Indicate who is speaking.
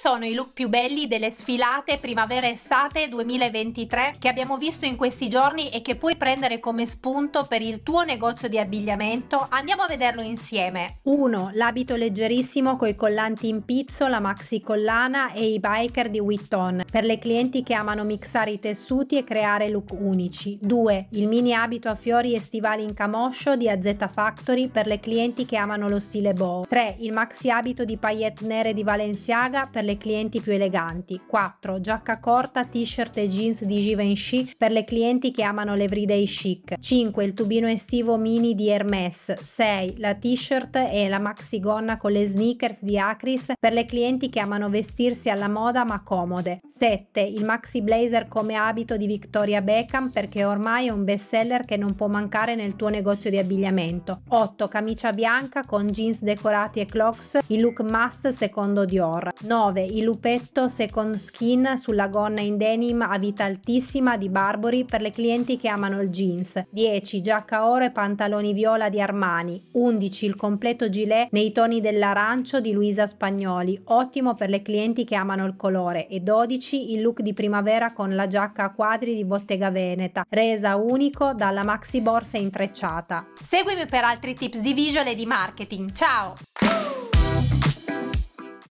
Speaker 1: sono i look più belli delle sfilate primavera-estate 2023 che abbiamo visto in questi giorni e che puoi prendere come spunto per il tuo negozio di abbigliamento? Andiamo a vederlo insieme. 1. L'abito leggerissimo con i collanti in pizzo, la maxi collana e i biker di Witton per le clienti che amano mixare i tessuti e creare look unici. 2. Il mini abito a fiori estivali in camoscio di AZ Factory per le clienti che amano lo stile bow. 3. Il maxi abito di paillette nere di Valenciaga per le le clienti più eleganti, 4 giacca corta, t-shirt e jeans di Givenchy per le clienti che amano l'everyday chic, 5 il tubino estivo mini di Hermes, 6 la t-shirt e la maxi gonna con le sneakers di Acris per le clienti che amano vestirsi alla moda ma comode, 7 il maxi blazer come abito di Victoria Beckham perché ormai è un best seller che non può mancare nel tuo negozio di abbigliamento, 8 camicia bianca con jeans decorati e clocks, il look must secondo Dior, 9 9. Il lupetto second skin sulla gonna in denim a vita altissima di Barbori per le clienti che amano il jeans. 10. Giacca oro e pantaloni viola di Armani. 11. Il completo gilet nei toni dell'arancio di Luisa Spagnoli. Ottimo per le clienti che amano il colore. E 12. Il look di primavera con la giacca a quadri di Bottega Veneta, resa unico dalla maxi borsa intrecciata. Seguimi per altri tips di visual e di marketing. Ciao!